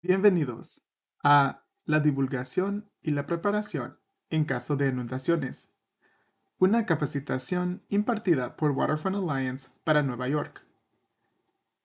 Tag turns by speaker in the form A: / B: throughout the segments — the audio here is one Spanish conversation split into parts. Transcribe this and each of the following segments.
A: Bienvenidos a la divulgación y la preparación en caso de inundaciones, una capacitación impartida por Waterfront Alliance para Nueva York.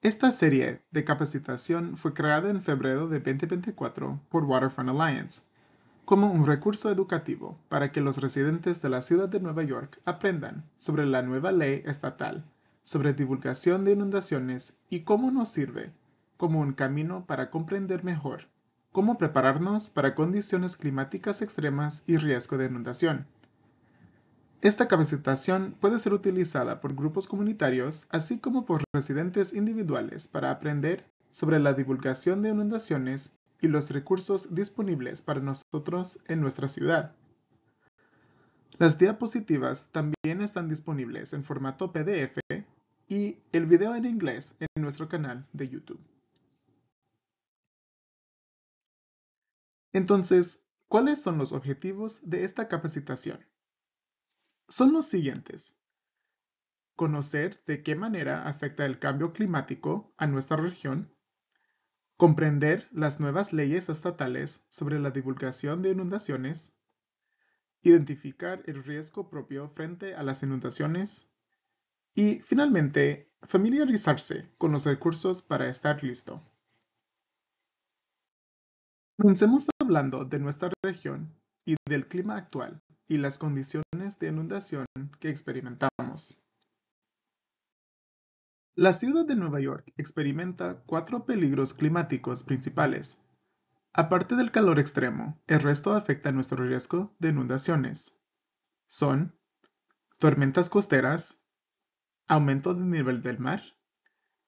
A: Esta serie de capacitación fue creada en febrero de 2024 por Waterfront Alliance como un recurso educativo para que los residentes de la ciudad de Nueva York aprendan sobre la nueva ley estatal sobre divulgación de inundaciones y cómo nos sirve como un camino para comprender mejor cómo prepararnos para condiciones climáticas extremas y riesgo de inundación. Esta capacitación puede ser utilizada por grupos comunitarios, así como por residentes individuales para aprender sobre la divulgación de inundaciones y los recursos disponibles para nosotros en nuestra ciudad. Las diapositivas también están disponibles en formato PDF y el video en inglés en nuestro canal de YouTube. Entonces, ¿cuáles son los objetivos de esta capacitación? Son los siguientes. Conocer de qué manera afecta el cambio climático a nuestra región. Comprender las nuevas leyes estatales sobre la divulgación de inundaciones. Identificar el riesgo propio frente a las inundaciones. Y finalmente, familiarizarse con los recursos para estar listo. Comencemos hablando de nuestra región y del clima actual y las condiciones de inundación que experimentamos. La ciudad de Nueva York experimenta cuatro peligros climáticos principales. Aparte del calor extremo, el resto afecta nuestro riesgo de inundaciones. Son tormentas costeras, aumento del nivel del mar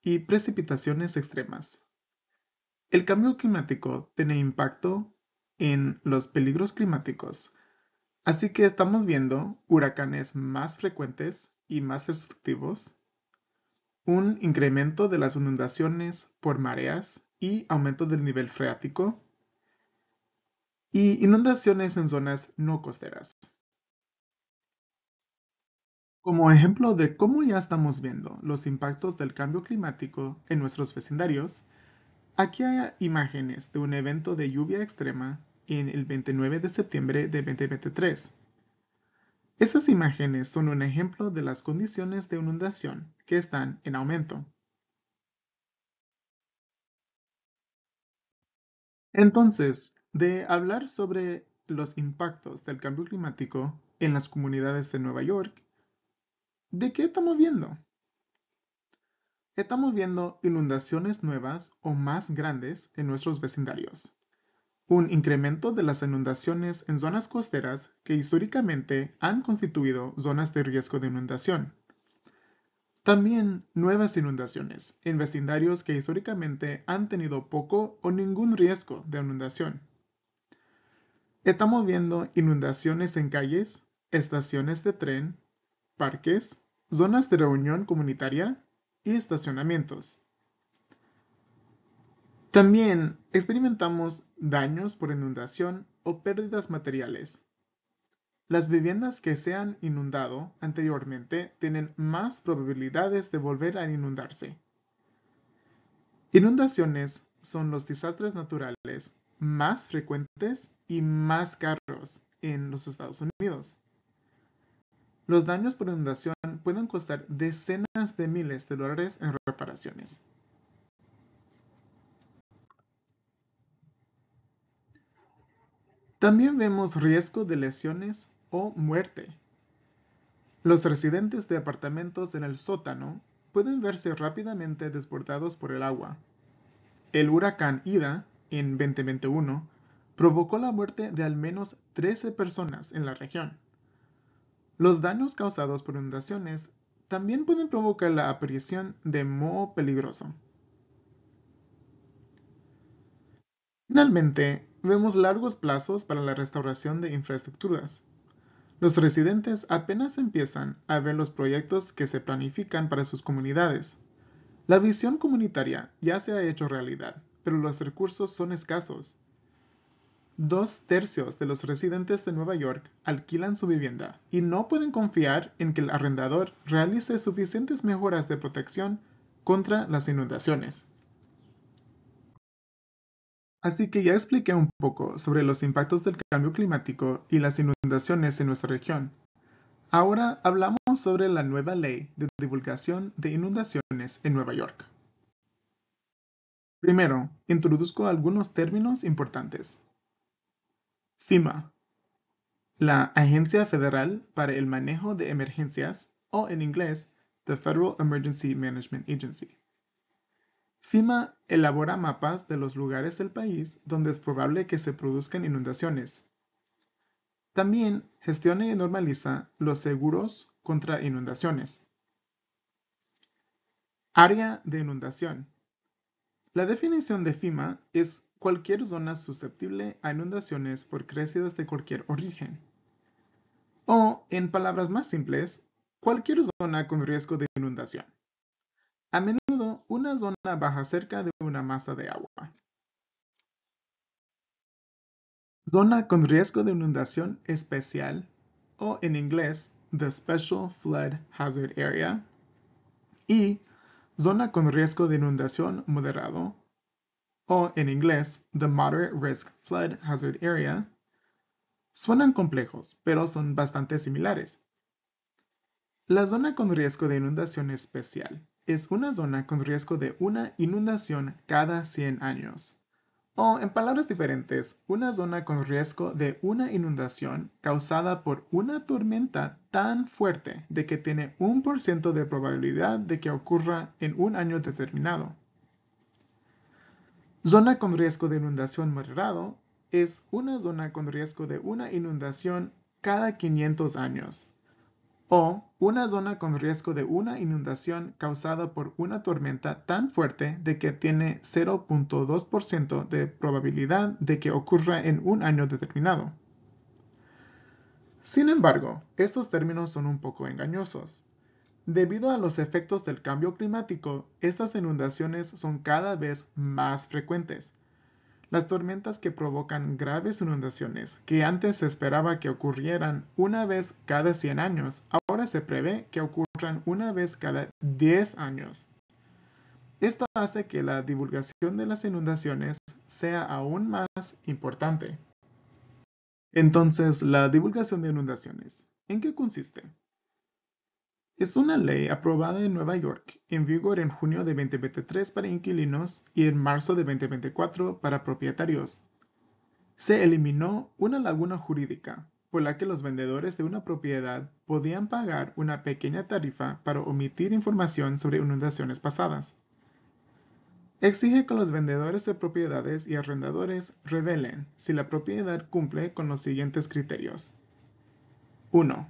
A: y precipitaciones extremas. El cambio climático tiene impacto en los peligros climáticos. Así que estamos viendo huracanes más frecuentes y más destructivos, un incremento de las inundaciones por mareas y aumento del nivel freático, y inundaciones en zonas no costeras. Como ejemplo de cómo ya estamos viendo los impactos del cambio climático en nuestros vecindarios, aquí hay imágenes de un evento de lluvia extrema en el 29 de septiembre de 2023. Estas imágenes son un ejemplo de las condiciones de inundación que están en aumento. Entonces, de hablar sobre los impactos del cambio climático en las comunidades de Nueva York, ¿de qué estamos viendo? Estamos viendo inundaciones nuevas o más grandes en nuestros vecindarios un incremento de las inundaciones en zonas costeras que históricamente han constituido zonas de riesgo de inundación. También nuevas inundaciones en vecindarios que históricamente han tenido poco o ningún riesgo de inundación. Estamos viendo inundaciones en calles, estaciones de tren, parques, zonas de reunión comunitaria y estacionamientos. También experimentamos daños por inundación o pérdidas materiales. Las viviendas que se han inundado anteriormente tienen más probabilidades de volver a inundarse. Inundaciones son los desastres naturales más frecuentes y más caros en los Estados Unidos. Los daños por inundación pueden costar decenas de miles de dólares en reparaciones. También vemos riesgo de lesiones o muerte. Los residentes de apartamentos en el sótano pueden verse rápidamente desbordados por el agua. El huracán Ida, en 2021, provocó la muerte de al menos 13 personas en la región. Los daños causados por inundaciones también pueden provocar la aparición de moho peligroso. Finalmente, vemos largos plazos para la restauración de infraestructuras. Los residentes apenas empiezan a ver los proyectos que se planifican para sus comunidades. La visión comunitaria ya se ha hecho realidad, pero los recursos son escasos. Dos tercios de los residentes de Nueva York alquilan su vivienda y no pueden confiar en que el arrendador realice suficientes mejoras de protección contra las inundaciones. Así que ya expliqué un poco sobre los impactos del cambio climático y las inundaciones en nuestra región. Ahora hablamos sobre la nueva ley de divulgación de inundaciones en Nueva York. Primero, introduzco algunos términos importantes. FEMA, la Agencia Federal para el Manejo de Emergencias, o en inglés, The Federal Emergency Management Agency. FIMA elabora mapas de los lugares del país donde es probable que se produzcan inundaciones. También gestiona y normaliza los seguros contra inundaciones. Área de inundación. La definición de FIMA es cualquier zona susceptible a inundaciones por crecidas de cualquier origen. O, en palabras más simples, cualquier zona con riesgo de inundación una zona baja cerca de una masa de agua. Zona con riesgo de inundación especial, o en inglés, the Special Flood Hazard Area, y zona con riesgo de inundación moderado, o en inglés, the Moderate Risk Flood Hazard Area, suenan complejos, pero son bastante similares. La zona con riesgo de inundación especial es una zona con riesgo de una inundación cada 100 años. O, en palabras diferentes, una zona con riesgo de una inundación causada por una tormenta tan fuerte de que tiene un por ciento de probabilidad de que ocurra en un año determinado. Zona con riesgo de inundación moderado es una zona con riesgo de una inundación cada 500 años, o una zona con riesgo de una inundación causada por una tormenta tan fuerte de que tiene 0.2% de probabilidad de que ocurra en un año determinado. Sin embargo, estos términos son un poco engañosos. Debido a los efectos del cambio climático, estas inundaciones son cada vez más frecuentes. Las tormentas que provocan graves inundaciones que antes se esperaba que ocurrieran una vez cada 100 años se prevé que ocurran una vez cada 10 años. Esto hace que la divulgación de las inundaciones sea aún más importante. Entonces, la divulgación de inundaciones, ¿en qué consiste? Es una ley aprobada en Nueva York, en vigor en junio de 2023 para inquilinos y en marzo de 2024 para propietarios. Se eliminó una laguna jurídica, por la que los vendedores de una propiedad podían pagar una pequeña tarifa para omitir información sobre inundaciones pasadas. Exige que los vendedores de propiedades y arrendadores revelen si la propiedad cumple con los siguientes criterios. 1.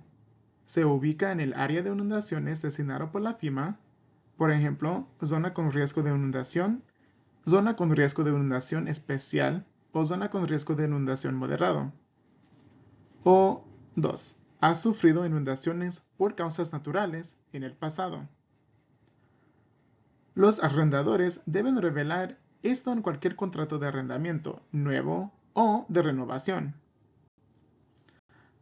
A: Se ubica en el área de inundaciones designado por la FIMA, por ejemplo, zona con riesgo de inundación, zona con riesgo de inundación especial o zona con riesgo de inundación moderado, o 2. Ha sufrido inundaciones por causas naturales en el pasado. Los arrendadores deben revelar esto en cualquier contrato de arrendamiento nuevo o de renovación.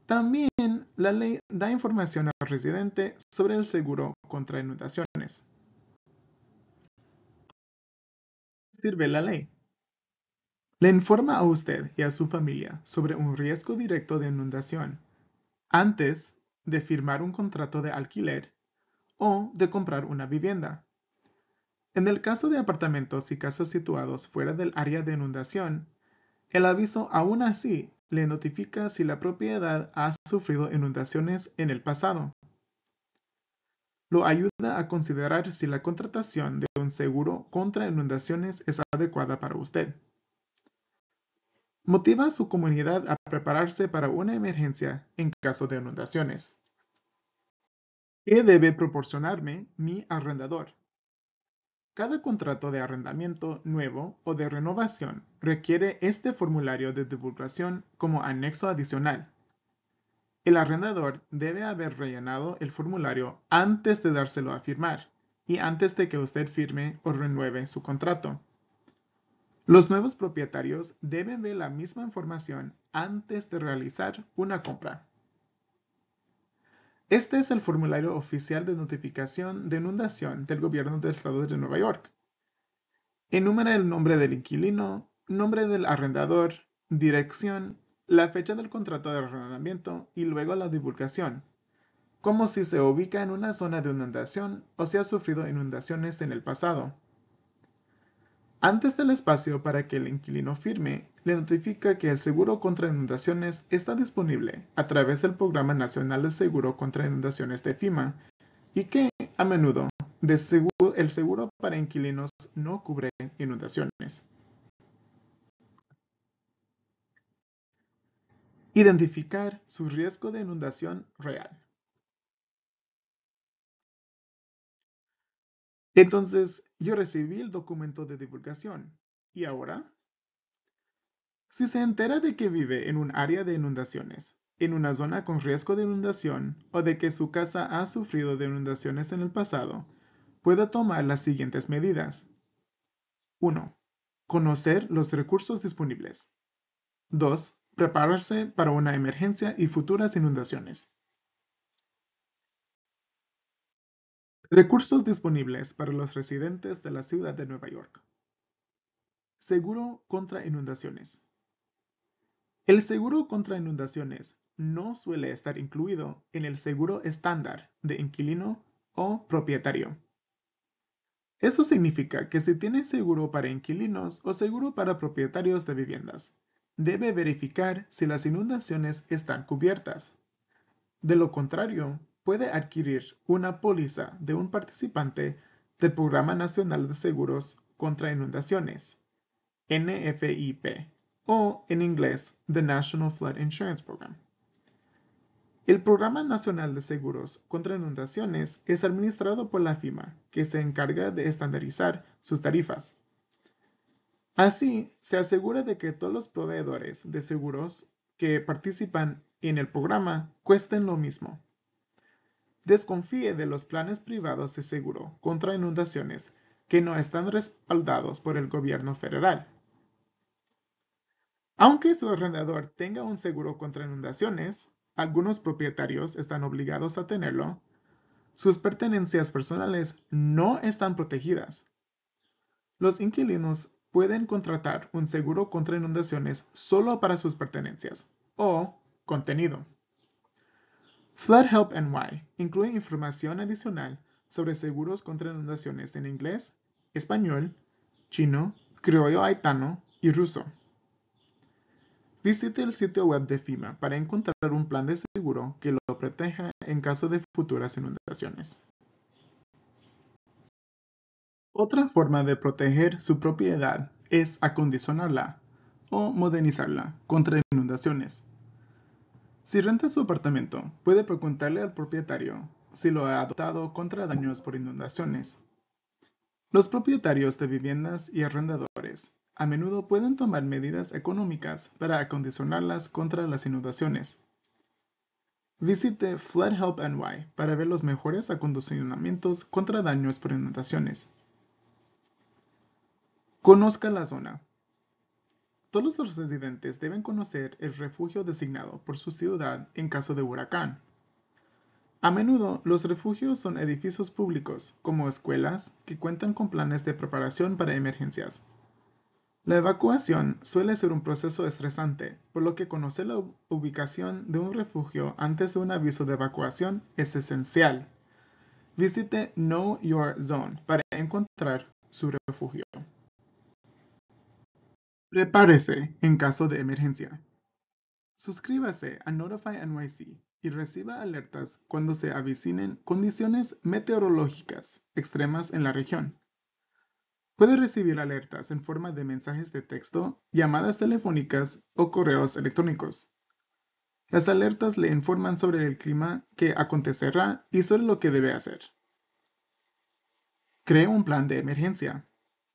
A: También la ley da información al residente sobre el seguro contra inundaciones. Sirve la ley. Le informa a usted y a su familia sobre un riesgo directo de inundación antes de firmar un contrato de alquiler o de comprar una vivienda. En el caso de apartamentos y casas situados fuera del área de inundación, el aviso aún así le notifica si la propiedad ha sufrido inundaciones en el pasado. Lo ayuda a considerar si la contratación de un seguro contra inundaciones es adecuada para usted motiva a su comunidad a prepararse para una emergencia en caso de inundaciones. ¿Qué debe proporcionarme mi arrendador? Cada contrato de arrendamiento nuevo o de renovación requiere este formulario de divulgación como anexo adicional. El arrendador debe haber rellenado el formulario antes de dárselo a firmar y antes de que usted firme o renueve su contrato. Los nuevos propietarios deben ver la misma información antes de realizar una compra. Este es el formulario oficial de notificación de inundación del Gobierno del Estado de Nueva York. Enumera el nombre del inquilino, nombre del arrendador, dirección, la fecha del contrato de arrendamiento y luego la divulgación, como si se ubica en una zona de inundación o si ha sufrido inundaciones en el pasado antes del espacio para que el inquilino firme, le notifica que el seguro contra inundaciones está disponible a través del Programa Nacional de Seguro contra Inundaciones de FIMA y que, a menudo, el seguro para inquilinos no cubre inundaciones. Identificar su riesgo de inundación real. Entonces, yo recibí el documento de divulgación. ¿Y ahora? Si se entera de que vive en un área de inundaciones, en una zona con riesgo de inundación o de que su casa ha sufrido de inundaciones en el pasado, puede tomar las siguientes medidas. 1. Conocer los recursos disponibles. 2. Prepararse para una emergencia y futuras inundaciones. Recursos disponibles para los residentes de la ciudad de Nueva York. Seguro contra inundaciones. El seguro contra inundaciones no suele estar incluido en el seguro estándar de inquilino o propietario. Esto significa que si tiene seguro para inquilinos o seguro para propietarios de viviendas, debe verificar si las inundaciones están cubiertas. De lo contrario, puede adquirir una póliza de un participante del Programa Nacional de Seguros contra Inundaciones, NFIP, o en inglés, The National Flood Insurance Program. El Programa Nacional de Seguros contra Inundaciones es administrado por la FIMA, que se encarga de estandarizar sus tarifas. Así, se asegura de que todos los proveedores de seguros que participan en el programa cuesten lo mismo desconfíe de los planes privados de seguro contra inundaciones que no están respaldados por el gobierno federal. Aunque su arrendador tenga un seguro contra inundaciones, algunos propietarios están obligados a tenerlo, sus pertenencias personales no están protegidas. Los inquilinos pueden contratar un seguro contra inundaciones solo para sus pertenencias o contenido. Flood Help NY incluye información adicional sobre seguros contra inundaciones en inglés, español, chino, criollo haitano y ruso. Visite el sitio web de FEMA para encontrar un plan de seguro que lo proteja en caso de futuras inundaciones. Otra forma de proteger su propiedad es acondicionarla o modernizarla contra inundaciones si renta su apartamento, puede preguntarle al propietario si lo ha adoptado contra daños por inundaciones. Los propietarios de viviendas y arrendadores a menudo pueden tomar medidas económicas para acondicionarlas contra las inundaciones. Visite Flood Help NY para ver los mejores acondicionamientos contra daños por inundaciones. Conozca la zona. Todos los residentes deben conocer el refugio designado por su ciudad en caso de huracán. A menudo, los refugios son edificios públicos, como escuelas, que cuentan con planes de preparación para emergencias. La evacuación suele ser un proceso estresante, por lo que conocer la ubicación de un refugio antes de un aviso de evacuación es esencial. Visite Know Your Zone para encontrar su refugio. Prepárese en caso de emergencia. Suscríbase a Notify NYC y reciba alertas cuando se avicinen condiciones meteorológicas extremas en la región. Puede recibir alertas en forma de mensajes de texto, llamadas telefónicas o correos electrónicos. Las alertas le informan sobre el clima que acontecerá y sobre lo que debe hacer. Cree un plan de emergencia.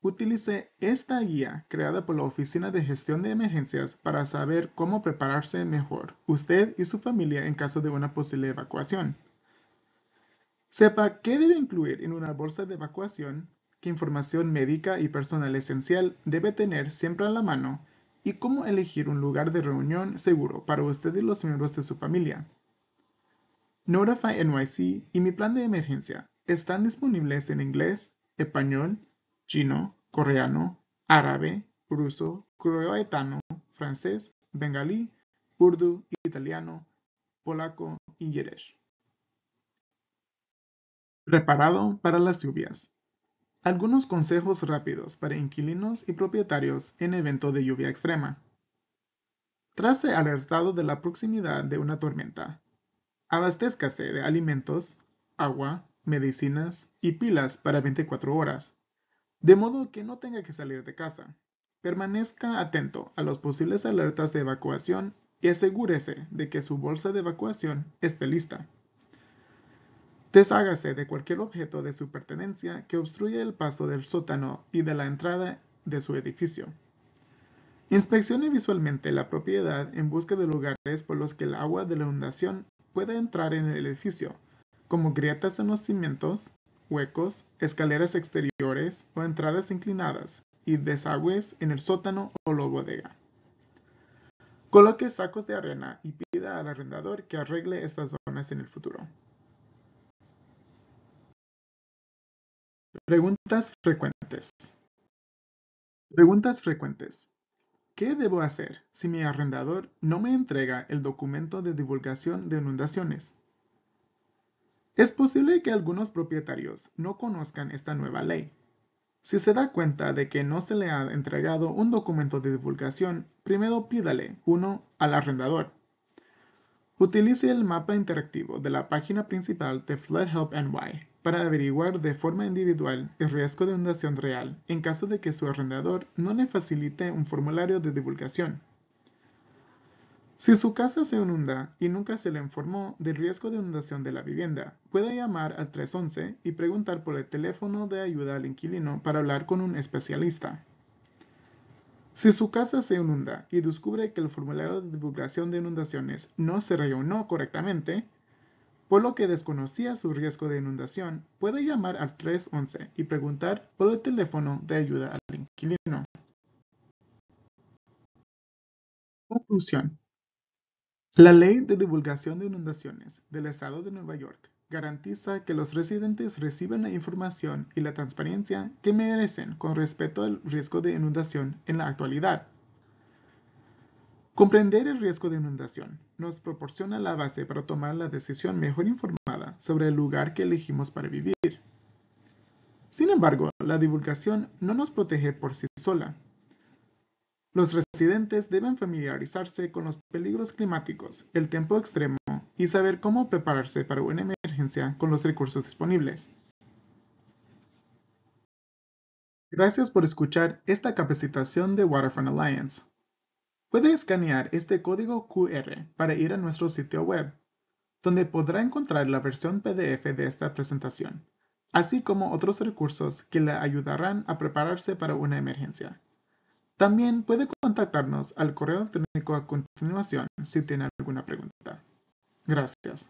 A: Utilice esta guía creada por la Oficina de Gestión de Emergencias para saber cómo prepararse mejor usted y su familia en caso de una posible evacuación. Sepa qué debe incluir en una bolsa de evacuación, qué información médica y personal esencial debe tener siempre a la mano y cómo elegir un lugar de reunión seguro para usted y los miembros de su familia. Notify NYC y mi plan de emergencia están disponibles en inglés, español chino, coreano, árabe, ruso, croatano, francés, bengalí, urdu, italiano, polaco y yeresh. Preparado para las lluvias. Algunos consejos rápidos para inquilinos y propietarios en evento de lluvia extrema. Trase alertado de la proximidad de una tormenta. Abastézcase de alimentos, agua, medicinas y pilas para 24 horas de modo que no tenga que salir de casa. Permanezca atento a los posibles alertas de evacuación y asegúrese de que su bolsa de evacuación esté lista. Deshágase de cualquier objeto de su pertenencia que obstruya el paso del sótano y de la entrada de su edificio. Inspeccione visualmente la propiedad en busca de lugares por los que el agua de la inundación pueda entrar en el edificio, como grietas en los cimientos, huecos, escaleras exteriores o entradas inclinadas y desagües en el sótano o la bodega. Coloque sacos de arena y pida al arrendador que arregle estas zonas en el futuro. Preguntas frecuentes. Preguntas frecuentes. ¿Qué debo hacer si mi arrendador no me entrega el documento de divulgación de inundaciones? Es posible que algunos propietarios no conozcan esta nueva ley. Si se da cuenta de que no se le ha entregado un documento de divulgación, primero pídale uno al arrendador. Utilice el mapa interactivo de la página principal de Flood Help NY para averiguar de forma individual el riesgo de inundación real en caso de que su arrendador no le facilite un formulario de divulgación. Si su casa se inunda y nunca se le informó del riesgo de inundación de la vivienda, puede llamar al 311 y preguntar por el teléfono de ayuda al inquilino para hablar con un especialista. Si su casa se inunda y descubre que el formulario de divulgación de inundaciones no se rellenó correctamente, por lo que desconocía su riesgo de inundación, puede llamar al 311 y preguntar por el teléfono de ayuda al inquilino. Conclusión. La Ley de Divulgación de Inundaciones del Estado de Nueva York garantiza que los residentes reciban la información y la transparencia que merecen con respecto al riesgo de inundación en la actualidad. Comprender el riesgo de inundación nos proporciona la base para tomar la decisión mejor informada sobre el lugar que elegimos para vivir. Sin embargo, la divulgación no nos protege por sí sola, los residentes deben familiarizarse con los peligros climáticos, el tiempo extremo y saber cómo prepararse para una emergencia con los recursos disponibles. Gracias por escuchar esta capacitación de Waterfront Alliance. Puede escanear este código QR para ir a nuestro sitio web, donde podrá encontrar la versión PDF de esta presentación, así como otros recursos que le ayudarán a prepararse para una emergencia. También puede contactarnos al correo electrónico a continuación si tiene alguna pregunta. Gracias.